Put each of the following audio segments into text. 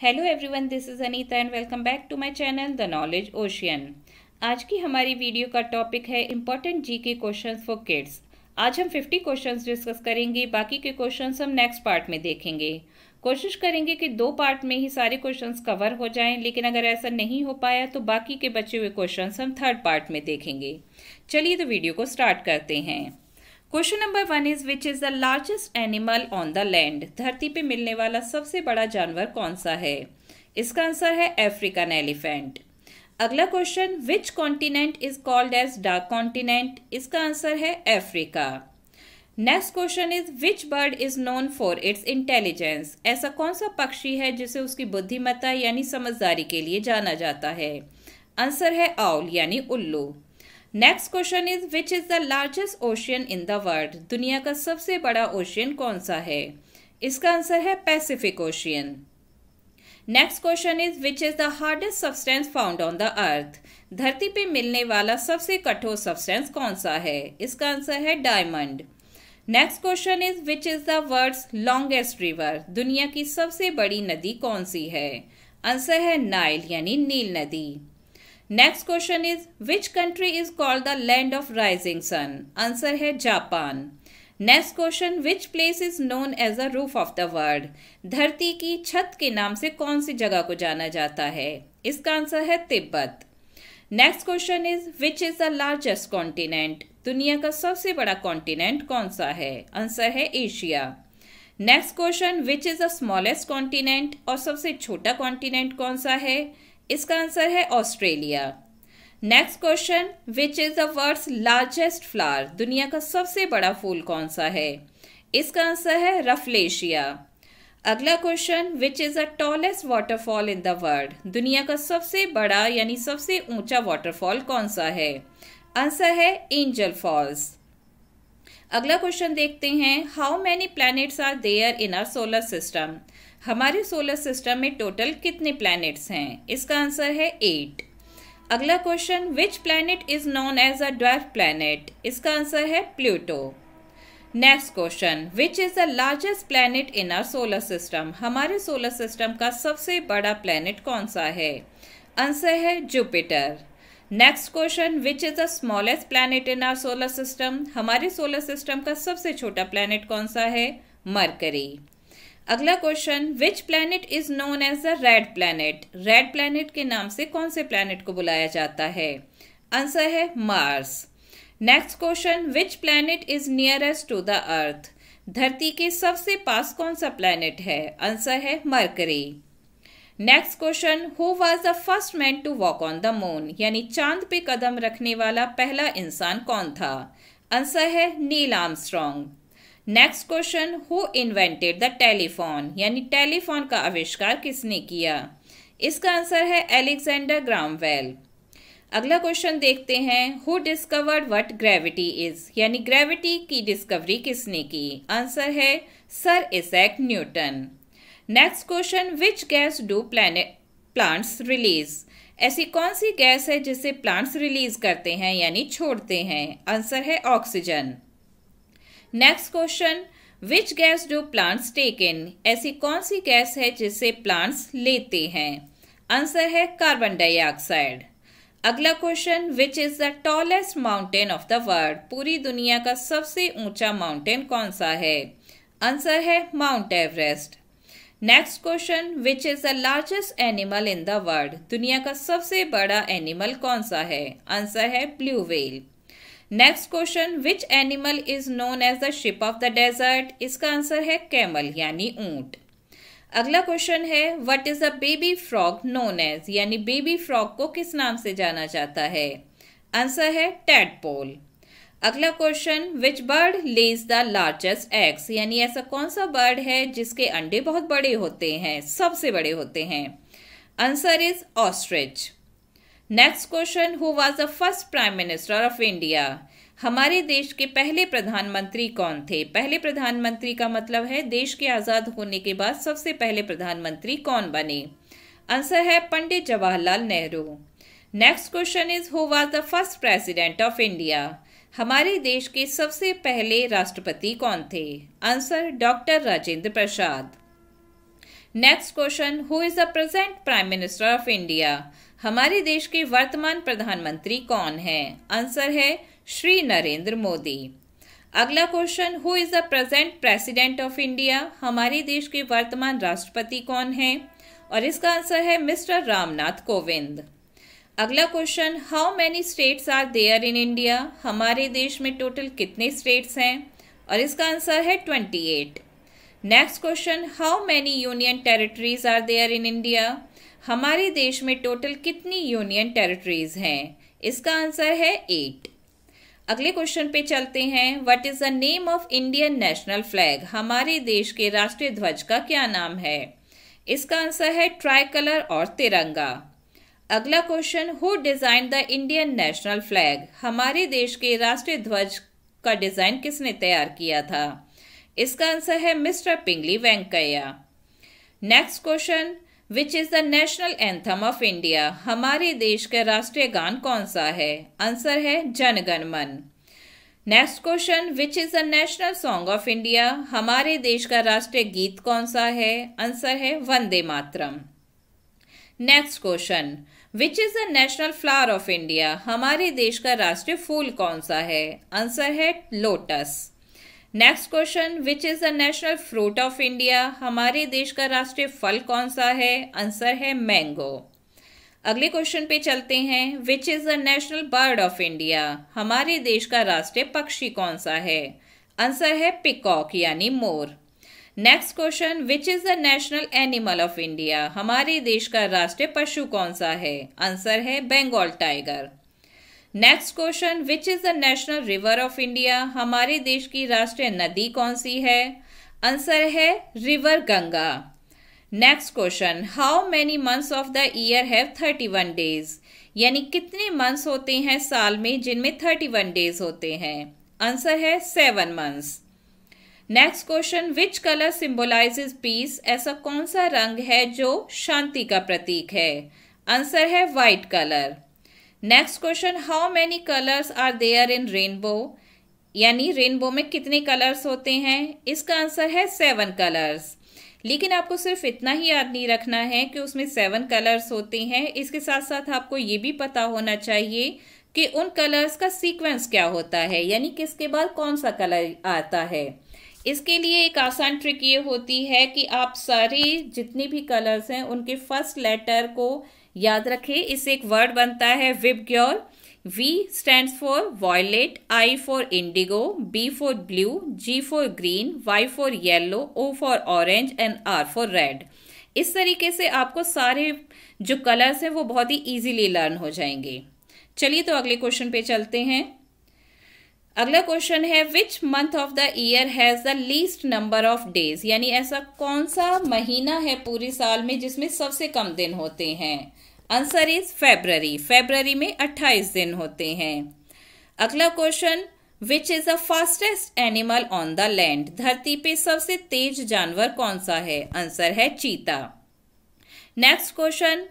Hello everyone this is Anita and welcome back to my channel the knowledge ocean आज की हमारी video का topic है इम्पोर्टेंट जी के क्वेश्चन फॉर किड्स आज हम 50 क्वेश्चंस डिस्कस करेंगे बाकी के क्वेश्चंस हम नेक्स्ट पार्ट में देखेंगे कोशिश करेंगे कि दो पार्ट में ही सारे क्वेश्चंस कवर हो जाएं लेकिन अगर ऐसा नहीं हो पाया तो बाकी के बचे हुए क्वेश्चंस हम थर्ड पार्ट में देखेंगे चलिए तो वीडियो को स्टार्ट करते हैं question number one is which is the largest animal on the land धरती पे मिलने वाला सबसे बड़ा जानवर कौन सा है इसका आंसर है अफ्रीकन एलिफेंट अगला question which continent is called as dark continent इसका आंसर है Africa next question is which bird is known for its intelligence ऐसा कौन सा पक्षी है जिसे उसकी बुद्धिमत्ता यानी समझदारी के लिए जाना जाता है आंसर है आउल यानी उल्लू next question is which is the largest ocean in the world दुनिया का सबसे बड़ा ओशियन कौन सा है इसका आंसर है Pacific Ocean next question is which is the hardest substance found on the earth धरती पे मिलने वाला सबसे कठोर सब्सटेंस कौन सा है इसका आंसर है diamond next question is which is the world longest river दुनिया की सबसे बड़ी नदी कौन सी है आंसर है नाइल यानी नील नदी next question is which country is called the land of rising sun answer है Japan next question which place is known as a roof of the world धरती की छत के नाम से कौन सी जगह को जाना जाता है इसका आंसर है Tibet next question is which is the largest continent दुनिया का सबसे बड़ा कॉन्टिनेंट कौन सा है आंसर है Asia next question which is the smallest continent और सबसे छोटा कॉन्टिनेंट कौन सा है इसका आंसर है Australia next question which is the world largest flower दुनिया का सबसे बड़ा फूल कौन सा है इसका आंसर है रफलेशिया अगला question which is the tallest waterfall in the world दुनिया का सबसे बड़ा यानी सबसे ऊंचा वाटरफॉल कौन सा है आंसर है एंजल फॉल्स अगला क्वेश्चन देखते हैं how many planets are there in our solar system हमारे सोलर सिस्टम में टोटल कितने प्लैनेट्स हैं इसका आंसर है एट अगला question which planet is known as a dwarf planet इसका आंसर है Pluto next question which is the largest planet in our solar system हमारे सोलर सिस्टम का सबसे बड़ा प्लैनेट कौन सा है आंसर है Jupiter next question which is the smallest planet in our solar system हमारे सोलर सिस्टम का सबसे छोटा प्लैनेट कौन सा है मरकरी अगला question which planet is known as the red planet red planet के नाम से कौन से प्लैनेट को बुलाया जाता है आंसर है Mars next question which planet is nearest to the earth धरती के सबसे पास कौन सा प्लैनेट है आंसर है Mercury next question who was the first man to walk on the moon यानी चांद पे कदम रखने वाला पहला इंसान कौन था आंसर है Neil Armstrong next question who invented the telephone यानी टेलीफोन का आविष्कार किसने किया इसका आंसर है एलेक्सेंडर ग्रामवेल अगला क्वेश्चन देखते हैं who discovered what gravity is यानी ग्रेविटी की डिस्कवरी किसने की आंसर है sir Isaac Newton next question which gas do plant plants release ऐसी कौन सी गैस है जिसे प्लांट्स रिलीज करते हैं यानी छोड़ते हैं आंसर है oxygen next question which gas do plants take in ऐसी कौन सी गैस है जिसे प्लांट्स लेते हैं आंसर है कार्बन डाइऑक्साइड अगला question which is the tallest mountain of the world पूरी दुनिया का सबसे ऊंचा माउंटेन कौन सा है आंसर है Mount Everest next question which is the largest animal in the world दुनिया का सबसे बड़ा एनिमल कौन सा है आंसर है blue whale next question which animal is known as the ship of the desert इसका आंसर है कैमल यानी ऊंट अगला क्वेश्चन है what is a baby frog known as यानी बेबी फ्रॉग को किस नाम से जाना जाता है आंसर है टैडपोल अगला question which bird lays the largest eggs यानी ऐसा कौन सा बर्ड है जिसके अंडे बहुत बड़े होते हैं सबसे बड़े होते हैं answer is ostrich next question who was the first prime minister of India हमारे देश के पहले प्रधानमंत्री कौन थे पहले प्रधानमंत्री का मतलब है देश के आज़ाद होने के बाद सबसे पहले प्रधानमंत्री कौन बने आंसर है Pandit Jawaharlal Nehru next question is who was the first president of India हमारे देश के सबसे पहले राष्ट्रपति कौन थे answer doctor Rajendra Prasad next question who is the present prime minister of India हमारे देश के वर्तमान प्रधानमंत्री कौन हैं? आंसर है श्री नरेंद्र मोदी अगला question who is the present president of India हमारे देश के वर्तमान राष्ट्रपति कौन हैं और इसका आंसर है मिस्टर रामनाथ कोविंद अगला question how many states are there in India हमारे देश में टोटल कितने स्टेट्स हैं और इसका आंसर है twenty eight next question how many union territories are there in India हमारे देश में टोटल कितनी यूनियन टेरिटरीज हैं इसका आंसर है एट अगले क्वेश्चन पे चलते हैं what is the name of Indian national flag हमारे देश के राष्ट्रीय ध्वज का क्या नाम है इसका आंसर है ट्राई कलर और तिरंगा अगला question who design the Indian national flag हमारे देश के राष्ट्रीय ध्वज का डिजाइन किसने तैयार किया था इसका आंसर है mister Pingali Venkayya next question which is the national anthem of India हमारे देश का राष्ट्रीय गान कौन सा है आंसर है Jana Gana Mana next question which is the national song of India हमारे देश का राष्ट्रीय गीत कौन सा है आंसर है Vande Mataram next question which is the national flower of India हमारे देश का राष्ट्रीय फूल कौन सा है आंसर है lotus next question which is the national fruit of India हमारे देश का राष्ट्रीय फल कौन सा है आंसर है मैंगो अगले क्वेश्चन पे चलते हैं which is the national bird of India हमारे देश का राष्ट्रीय पक्षी कौन सा है आंसर है पिकॉक यानी मोर next question which is the national animal of India हमारे देश का राष्ट्रीय पशु कौन सा है आंसर है Bengal tiger next question which is the national river of India हमारे देश की राष्ट्रीय नदी कौन सी है आंसर है river Ganga next question how many months of the year have thirty one days यानी कितने मंथ्स होते हैं साल में जिनमें थर्टी वन डेज होते हैं आंसर है seven months next question which colour symbolises peace ऐसा कौन सा रंग है जो शांति का प्रतीक है आंसर है white colour next question how many colours are there in rainbow यानी रेनबो में कितने कलर्स होते हैं इसका आंसर है सेवन कलर्स लेकिन आपको सिर्फ इतना ही याद नहीं रखना है कि उसमें सेवन कलर्स होते हैं इसके साथ साथ आपको ये भी पता होना चाहिए कि उन कलर्स का सीक्वेंस क्या होता है यानी किसके बाद कौन सा कलर आता है इसके लिए एक आसान ट्रिक ये होती है कि आप सारे जितने भी कलर्स हैं उनके फर्स्ट लेटर को याद रखें इससे एक वर्ड बनता है VIBGYOR V stand for violet, I for indigo B for blue, G for green Y for yellow, O for orange and R for red इस तरीके से आपको सारे जो कलर्स हैं वो बहुत ही ईजिली लर्न हो जाएंगे चलिए तो अगले क्वेश्चन पे चलते हैं अगला क्वेश्चन है which month of the year has the least number of days यानी ऐसा कौन सा महीना है पूरे साल में जिसमें सबसे कम दिन होते हैं आंसर इज फेबररी फेबररी में 28 दिन होते हैं अगला question which is the fastest animal on the land धरती पे सबसे तेज जानवर कौन सा है आंसर है cheetah next question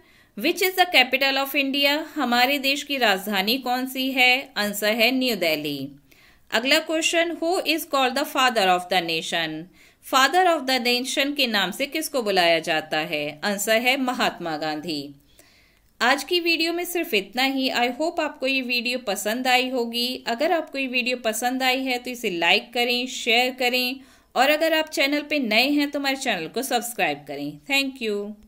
which is the capital of India हमारे देश की राजधानी कौन सी है आंसर है न्यू दिल्ली अगला question who is called the father of the nation father of the nation के नाम से किसको बुलाया जाता है आंसर है महात्मा गांधी आज की वीडियो में सिर्फ इतना ही आई होप आपको ये वीडियो पसंद आई होगी अगर आपको ये वीडियो पसंद आई है तो इसे लाइक करें शेयर करें और अगर आप चैनल पे नए हैं तो हमारे चैनल को सब्सक्राइब करें थैंक यू